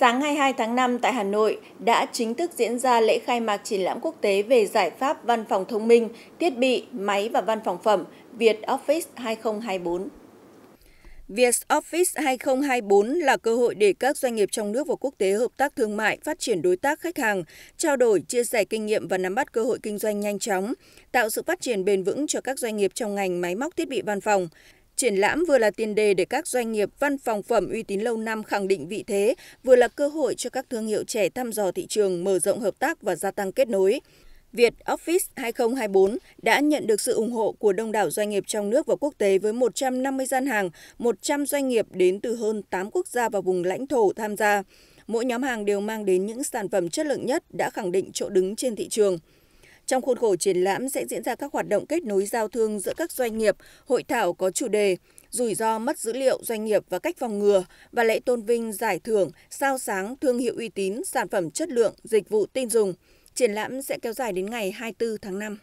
Sáng 22 tháng 5 tại Hà Nội đã chính thức diễn ra lễ khai mạc triển lãm quốc tế về giải pháp văn phòng thông minh, thiết bị, máy và văn phòng phẩm Việt Office 2024. Việt Office 2024 là cơ hội để các doanh nghiệp trong nước và quốc tế hợp tác thương mại, phát triển đối tác khách hàng, trao đổi, chia sẻ kinh nghiệm và nắm bắt cơ hội kinh doanh nhanh chóng, tạo sự phát triển bền vững cho các doanh nghiệp trong ngành máy móc thiết bị văn phòng. Triển lãm vừa là tiền đề để các doanh nghiệp văn phòng phẩm uy tín lâu năm khẳng định vị thế, vừa là cơ hội cho các thương hiệu trẻ thăm dò thị trường, mở rộng hợp tác và gia tăng kết nối. Việt Office 2024 đã nhận được sự ủng hộ của đông đảo doanh nghiệp trong nước và quốc tế với 150 gian hàng, 100 doanh nghiệp đến từ hơn 8 quốc gia và vùng lãnh thổ tham gia. Mỗi nhóm hàng đều mang đến những sản phẩm chất lượng nhất đã khẳng định chỗ đứng trên thị trường. Trong khuôn khổ triển lãm sẽ diễn ra các hoạt động kết nối giao thương giữa các doanh nghiệp, hội thảo có chủ đề rủi ro mất dữ liệu doanh nghiệp và cách phòng ngừa và lễ tôn vinh giải thưởng sao sáng thương hiệu uy tín, sản phẩm chất lượng, dịch vụ tin dùng. Triển lãm sẽ kéo dài đến ngày 24 tháng 5.